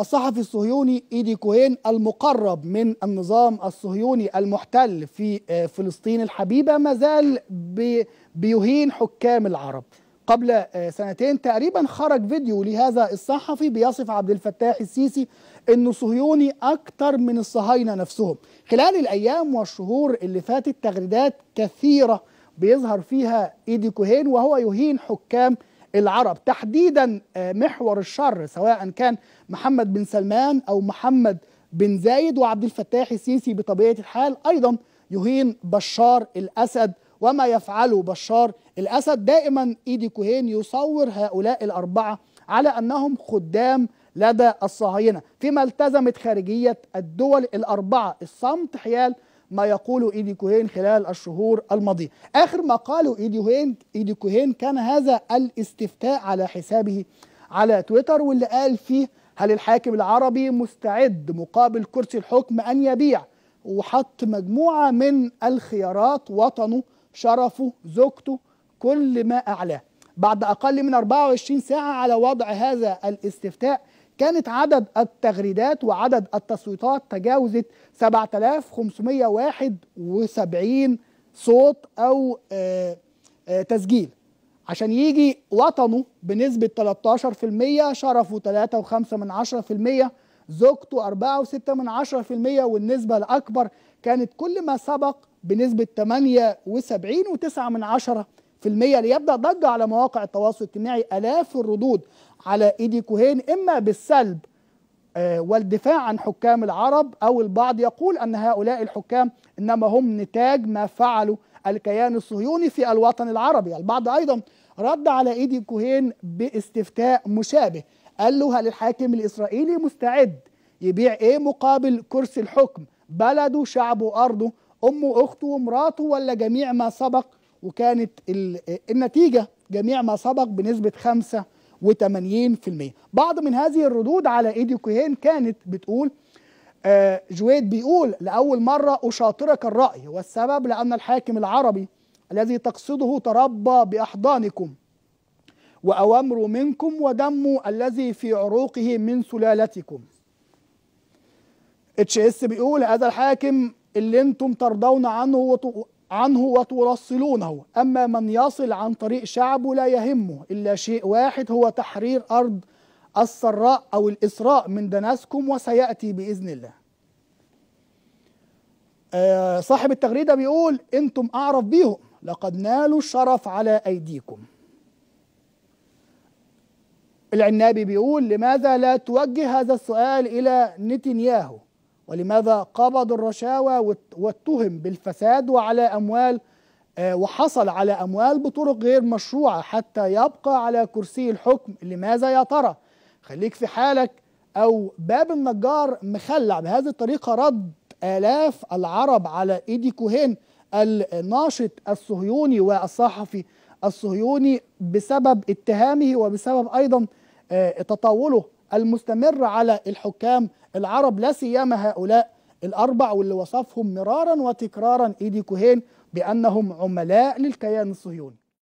الصحفي الصهيوني إيدي كوهين المقرب من النظام الصهيوني المحتل في آه، فلسطين الحبيبة ما زال بيهين حكام العرب قبل آه، سنتين تقريبا خرج فيديو لهذا الصحفي بيصف عبد الفتاح السيسي انه صهيوني اكثر من الصهاينه نفسهم خلال الايام والشهور اللي فاتت تغريدات كثيره بيظهر فيها ايدي كوهين وهو يهين حكام العرب تحديدا آه، محور الشر سواء كان محمد بن سلمان او محمد بن زايد وعبد الفتاح السيسي بطبيعه الحال ايضا يهين بشار الاسد وما يفعله بشار الاسد دائما ايدي كوهين يصور هؤلاء الاربعه على انهم خدام لدى الصهاينه فيما التزمت خارجيه الدول الاربعه الصمت حيال ما يقوله إيدي كوهين خلال الشهور الماضية آخر ما قاله إيدي, كوهين إيدي كوهين كان هذا الاستفتاء على حسابه على تويتر واللي قال فيه هل الحاكم العربي مستعد مقابل كرسي الحكم أن يبيع وحط مجموعة من الخيارات وطنه شرفه زوجته كل ما أعلاه بعد أقل من 24 ساعة على وضع هذا الاستفتاء كانت عدد التغريدات وعدد التصويتات تجاوزت 7571 صوت أو آه، آه، تسجيل عشان يجي وطنه بنسبة 13% شرفه 3.5% زوجته 4.6% والنسبة الأكبر كانت كل ما سبق بنسبة 78.9 في المية ليبدأ ضجة على مواقع التواصل الاجتماعي آلاف الردود على إيدي كوهين إما بالسلب آه، والدفاع عن حكام العرب أو البعض يقول أن هؤلاء الحكام إنما هم نتاج ما فعله الكيان الصهيوني في الوطن العربي البعض أيضا رد على إيدي كوهين باستفتاء مشابه قال له هل الحاكم الإسرائيلي مستعد يبيع إيه مقابل كرسي الحكم بلده شعبه أرضه أمه أخته ومراته ولا جميع ما سبق وكانت النتيجة جميع ما سبق بنسبة 85% بعض من هذه الردود على ايدي كوهين كانت بتقول آه، جويد بيقول لأول مرة أشاطرك الرأي والسبب لأن الحاكم العربي الذي تقصده تربى بأحضانكم وأوامر منكم ودم الذي في عروقه من سلالتكم اتش اس بيقول هذا الحاكم اللي انتم ترضون عنه عنه وترسلونه أما من يصل عن طريق شعبه لا يهمه إلا شيء واحد هو تحرير أرض السراء أو الإسراء من دنسكم وسيأتي بإذن الله آه، صاحب التغريدة بيقول أنتم أعرف بيهم لقد نالوا الشرف على أيديكم العنابي بيقول لماذا لا توجه هذا السؤال إلى نتنياهو ولماذا قبض الرشاوى واتهم بالفساد وعلى أموال آه، وحصل على أموال بطرق غير مشروعة حتى يبقى على كرسي الحكم لماذا يا ترى خليك في حالك أو باب النجار مخلع بهذه الطريقة رد آلاف العرب على إيدي كوهين الناشط الصهيوني والصحفي الصهيوني بسبب اتهامه وبسبب أيضا آه، تطاوله المستمر على الحكام العرب لا سيما هؤلاء الأربع واللي وصفهم مرارا وتكرارا إيدي كوهين بأنهم عملاء للكيان الصهيوني